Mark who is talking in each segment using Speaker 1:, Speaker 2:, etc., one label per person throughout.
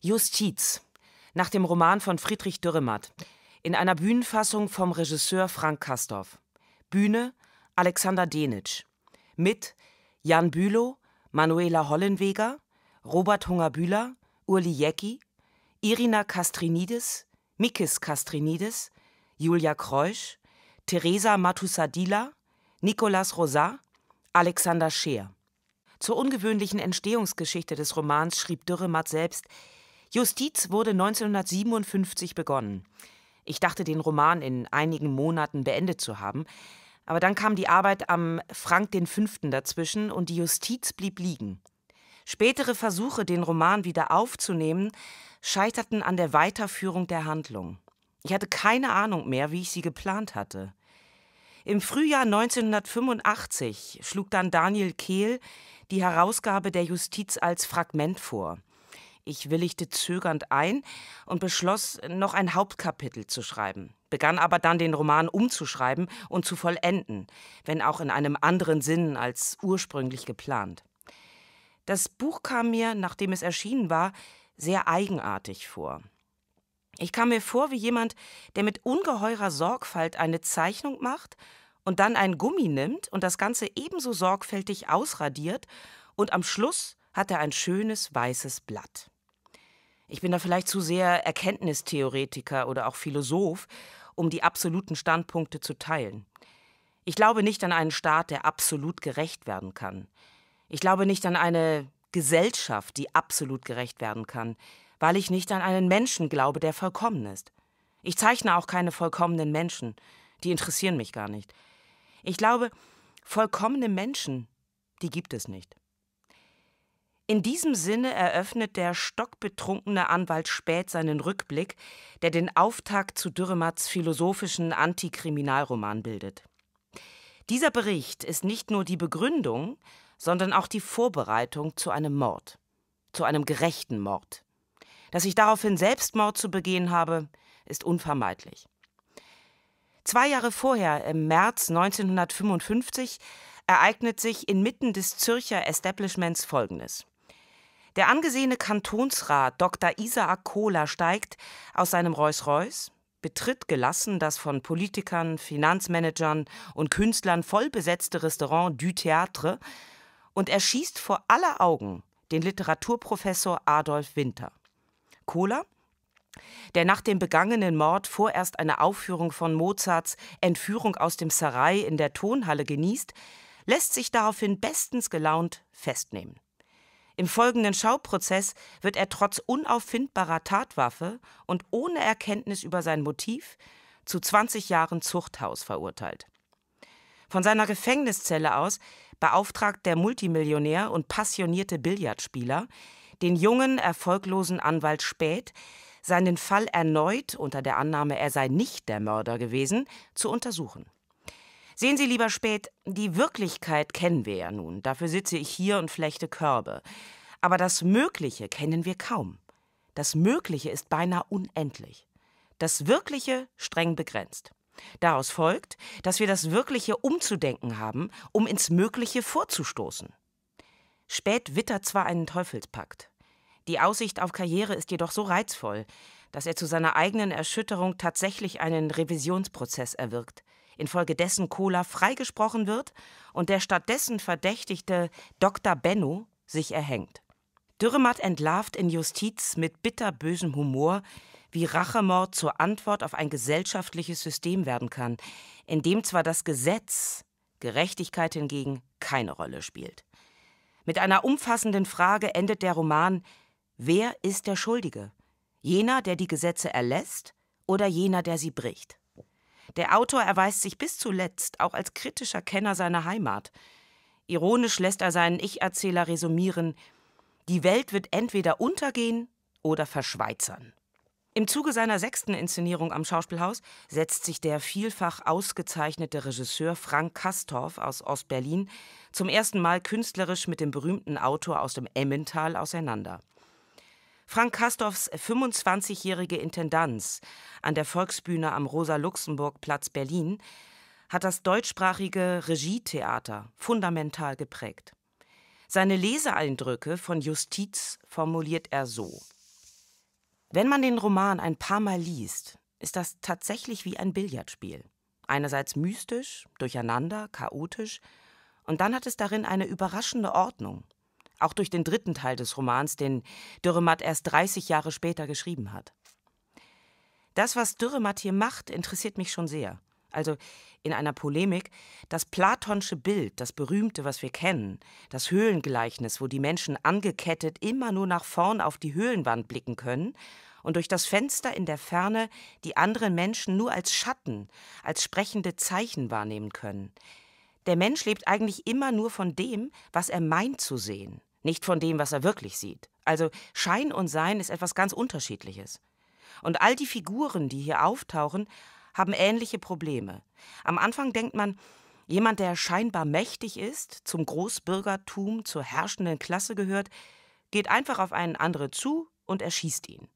Speaker 1: Justiz nach dem Roman von Friedrich Dürrematt in einer Bühnenfassung vom Regisseur Frank Kastorf. Bühne Alexander Denitsch mit Jan Bülow, Manuela Hollenweger, Robert Hungerbühler, bühler Urli Jäcki, Irina Kastrinidis, Mikis Kastrinidis, Julia Kreusch, Teresa Matusadila, Nicolas Rosa, Alexander Scheer. Zur ungewöhnlichen Entstehungsgeschichte des Romans schrieb Dürrematt selbst, Justiz wurde 1957 begonnen. Ich dachte, den Roman in einigen Monaten beendet zu haben. Aber dann kam die Arbeit am Frank den Fünften dazwischen und die Justiz blieb liegen. Spätere Versuche, den Roman wieder aufzunehmen, scheiterten an der Weiterführung der Handlung. Ich hatte keine Ahnung mehr, wie ich sie geplant hatte. Im Frühjahr 1985 schlug dann Daniel Kehl die Herausgabe der Justiz als Fragment vor – ich willigte zögernd ein und beschloss, noch ein Hauptkapitel zu schreiben, begann aber dann den Roman umzuschreiben und zu vollenden, wenn auch in einem anderen Sinn als ursprünglich geplant. Das Buch kam mir, nachdem es erschienen war, sehr eigenartig vor. Ich kam mir vor wie jemand, der mit ungeheurer Sorgfalt eine Zeichnung macht und dann ein Gummi nimmt und das Ganze ebenso sorgfältig ausradiert und am Schluss hat er ein schönes weißes Blatt. Ich bin da vielleicht zu sehr Erkenntnistheoretiker oder auch Philosoph, um die absoluten Standpunkte zu teilen. Ich glaube nicht an einen Staat, der absolut gerecht werden kann. Ich glaube nicht an eine Gesellschaft, die absolut gerecht werden kann, weil ich nicht an einen Menschen glaube, der vollkommen ist. Ich zeichne auch keine vollkommenen Menschen, die interessieren mich gar nicht. Ich glaube, vollkommene Menschen, die gibt es nicht. In diesem Sinne eröffnet der stockbetrunkene Anwalt Spät seinen Rückblick, der den Auftakt zu Dürremats philosophischen Antikriminalroman bildet. Dieser Bericht ist nicht nur die Begründung, sondern auch die Vorbereitung zu einem Mord, zu einem gerechten Mord. Dass ich daraufhin Selbstmord zu begehen habe, ist unvermeidlich. Zwei Jahre vorher, im März 1955, ereignet sich inmitten des Zürcher Establishments Folgendes. Der angesehene Kantonsrat Dr. Isaac Kohler steigt aus seinem Rolls-Royce, betritt gelassen das von Politikern, Finanzmanagern und Künstlern voll besetzte Restaurant Du Théâtre und erschießt vor aller Augen den Literaturprofessor Adolf Winter. Kohler, der nach dem begangenen Mord vorerst eine Aufführung von Mozarts Entführung aus dem Sarai in der Tonhalle genießt, lässt sich daraufhin bestens gelaunt festnehmen. Im folgenden Schauprozess wird er trotz unauffindbarer Tatwaffe und ohne Erkenntnis über sein Motiv zu 20 Jahren Zuchthaus verurteilt. Von seiner Gefängniszelle aus beauftragt der Multimillionär und passionierte Billardspieler den jungen, erfolglosen Anwalt Späth, seinen Fall erneut unter der Annahme, er sei nicht der Mörder gewesen, zu untersuchen. Sehen Sie, lieber Spät, die Wirklichkeit kennen wir ja nun. Dafür sitze ich hier und flechte Körbe. Aber das Mögliche kennen wir kaum. Das Mögliche ist beinahe unendlich. Das Wirkliche streng begrenzt. Daraus folgt, dass wir das Wirkliche umzudenken haben, um ins Mögliche vorzustoßen. Spät wittert zwar einen Teufelspakt. Die Aussicht auf Karriere ist jedoch so reizvoll, dass er zu seiner eigenen Erschütterung tatsächlich einen Revisionsprozess erwirkt infolgedessen Kohler freigesprochen wird und der stattdessen verdächtigte Dr. Benno sich erhängt. Dürrematt entlarvt in Justiz mit bitterbösem Humor, wie Rachemord zur Antwort auf ein gesellschaftliches System werden kann, in dem zwar das Gesetz, Gerechtigkeit hingegen keine Rolle spielt. Mit einer umfassenden Frage endet der Roman Wer ist der Schuldige? Jener, der die Gesetze erlässt oder jener, der sie bricht? Der Autor erweist sich bis zuletzt auch als kritischer Kenner seiner Heimat. Ironisch lässt er seinen Ich-Erzähler resümieren, die Welt wird entweder untergehen oder verschweizern. Im Zuge seiner sechsten Inszenierung am Schauspielhaus setzt sich der vielfach ausgezeichnete Regisseur Frank Kastorf aus Ostberlin zum ersten Mal künstlerisch mit dem berühmten Autor aus dem Emmental auseinander. Frank Kastorfs 25-jährige Intendanz an der Volksbühne am Rosa-Luxemburg-Platz Berlin hat das deutschsprachige Regietheater fundamental geprägt. Seine Leseeindrücke von Justiz formuliert er so. Wenn man den Roman ein paar Mal liest, ist das tatsächlich wie ein Billardspiel. Einerseits mystisch, durcheinander, chaotisch, und dann hat es darin eine überraschende Ordnung, auch durch den dritten Teil des Romans, den Dürrematt erst 30 Jahre später geschrieben hat. Das, was Dürrematt hier macht, interessiert mich schon sehr. Also in einer Polemik, das platonsche Bild, das berühmte, was wir kennen, das Höhlengleichnis, wo die Menschen angekettet immer nur nach vorn auf die Höhlenwand blicken können und durch das Fenster in der Ferne die anderen Menschen nur als Schatten, als sprechende Zeichen wahrnehmen können. Der Mensch lebt eigentlich immer nur von dem, was er meint zu sehen nicht von dem, was er wirklich sieht. Also Schein und Sein ist etwas ganz Unterschiedliches. Und all die Figuren, die hier auftauchen, haben ähnliche Probleme. Am Anfang denkt man, jemand, der scheinbar mächtig ist, zum Großbürgertum, zur herrschenden Klasse gehört, geht einfach auf einen anderen zu und erschießt ihn.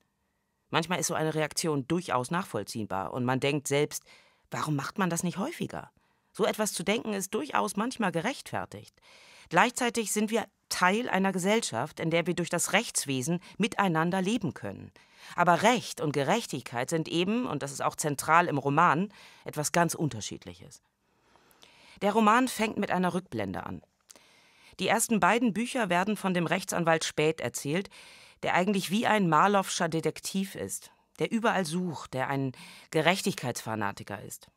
Speaker 1: Manchmal ist so eine Reaktion durchaus nachvollziehbar und man denkt selbst, warum macht man das nicht häufiger? So etwas zu denken ist durchaus manchmal gerechtfertigt. Gleichzeitig sind wir Teil einer Gesellschaft, in der wir durch das Rechtswesen miteinander leben können. Aber Recht und Gerechtigkeit sind eben, und das ist auch zentral im Roman, etwas ganz Unterschiedliches. Der Roman fängt mit einer Rückblende an. Die ersten beiden Bücher werden von dem Rechtsanwalt Spät erzählt, der eigentlich wie ein Marloffscher Detektiv ist, der überall sucht, der ein Gerechtigkeitsfanatiker ist.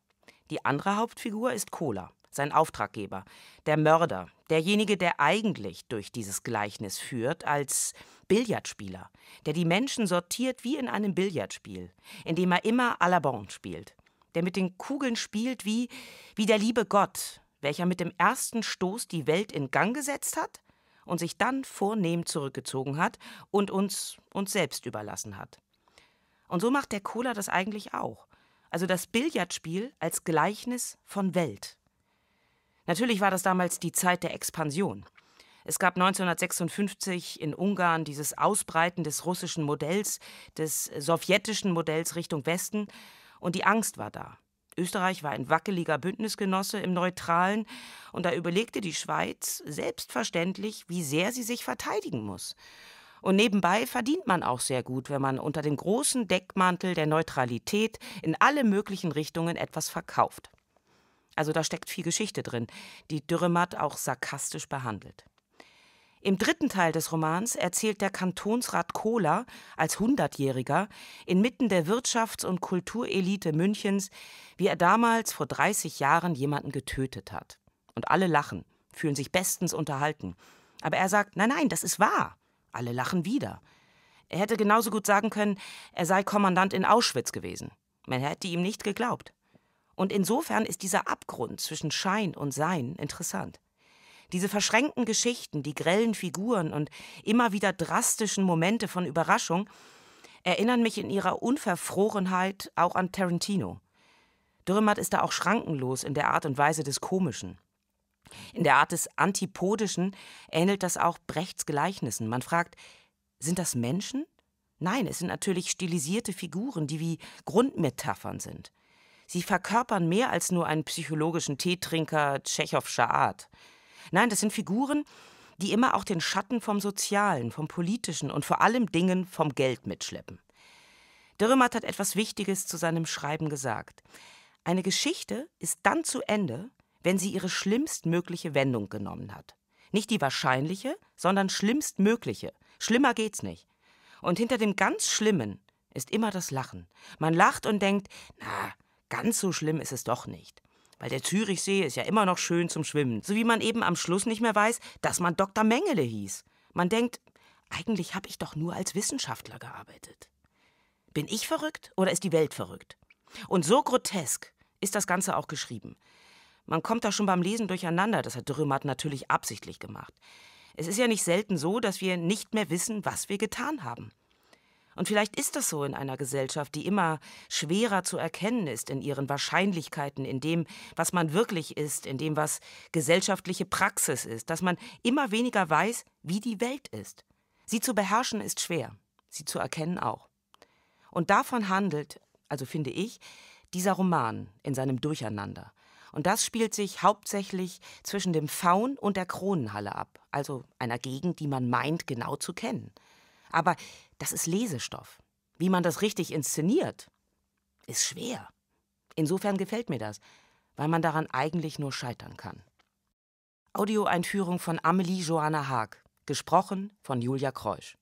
Speaker 1: Die andere Hauptfigur ist Cola sein Auftraggeber, der Mörder, derjenige, der eigentlich durch dieses Gleichnis führt, als Billardspieler, der die Menschen sortiert wie in einem Billardspiel, dem er immer à la bande spielt, der mit den Kugeln spielt wie, wie der liebe Gott, welcher mit dem ersten Stoß die Welt in Gang gesetzt hat und sich dann vornehm zurückgezogen hat und uns uns selbst überlassen hat. Und so macht der Kohler das eigentlich auch. Also das Billardspiel als Gleichnis von Welt. Natürlich war das damals die Zeit der Expansion. Es gab 1956 in Ungarn dieses Ausbreiten des russischen Modells, des sowjetischen Modells Richtung Westen, und die Angst war da. Österreich war ein wackeliger Bündnisgenosse im Neutralen, und da überlegte die Schweiz selbstverständlich, wie sehr sie sich verteidigen muss. Und nebenbei verdient man auch sehr gut, wenn man unter dem großen Deckmantel der Neutralität in alle möglichen Richtungen etwas verkauft. Also da steckt viel Geschichte drin, die Dürrematt auch sarkastisch behandelt. Im dritten Teil des Romans erzählt der Kantonsrat Kohler als Hundertjähriger inmitten der Wirtschafts- und Kulturelite Münchens, wie er damals vor 30 Jahren jemanden getötet hat. Und alle lachen, fühlen sich bestens unterhalten. Aber er sagt, nein, nein, das ist wahr. Alle lachen wieder. Er hätte genauso gut sagen können, er sei Kommandant in Auschwitz gewesen. Man hätte ihm nicht geglaubt. Und insofern ist dieser Abgrund zwischen Schein und Sein interessant. Diese verschränkten Geschichten, die grellen Figuren und immer wieder drastischen Momente von Überraschung erinnern mich in ihrer Unverfrorenheit auch an Tarantino. Dürrematt ist da auch schrankenlos in der Art und Weise des Komischen. In der Art des Antipodischen ähnelt das auch Brechts Gleichnissen. Man fragt, sind das Menschen? Nein, es sind natürlich stilisierte Figuren, die wie Grundmetaphern sind. Sie verkörpern mehr als nur einen psychologischen Teetrinker tschechowscher Art. Nein, das sind Figuren, die immer auch den Schatten vom Sozialen, vom Politischen und vor allem Dingen vom Geld mitschleppen. Dürremat hat etwas Wichtiges zu seinem Schreiben gesagt. Eine Geschichte ist dann zu Ende, wenn sie ihre schlimmstmögliche Wendung genommen hat. Nicht die wahrscheinliche, sondern schlimmstmögliche. Schlimmer geht's nicht. Und hinter dem ganz Schlimmen ist immer das Lachen. Man lacht und denkt, na, Ganz so schlimm ist es doch nicht. Weil der Zürichsee ist ja immer noch schön zum Schwimmen. So wie man eben am Schluss nicht mehr weiß, dass man Dr. Mengele hieß. Man denkt, eigentlich habe ich doch nur als Wissenschaftler gearbeitet. Bin ich verrückt oder ist die Welt verrückt? Und so grotesk ist das Ganze auch geschrieben. Man kommt da schon beim Lesen durcheinander, das hat Dürremat natürlich absichtlich gemacht. Es ist ja nicht selten so, dass wir nicht mehr wissen, was wir getan haben. Und vielleicht ist das so in einer Gesellschaft, die immer schwerer zu erkennen ist in ihren Wahrscheinlichkeiten, in dem, was man wirklich ist, in dem, was gesellschaftliche Praxis ist, dass man immer weniger weiß, wie die Welt ist. Sie zu beherrschen ist schwer, sie zu erkennen auch. Und davon handelt, also finde ich, dieser Roman in seinem Durcheinander. Und das spielt sich hauptsächlich zwischen dem Faun und der Kronenhalle ab, also einer Gegend, die man meint genau zu kennen. Aber das ist Lesestoff. Wie man das richtig inszeniert, ist schwer. Insofern gefällt mir das, weil man daran eigentlich nur scheitern kann. Audioeinführung von Amelie Johanna Haag, gesprochen von Julia Kreusch.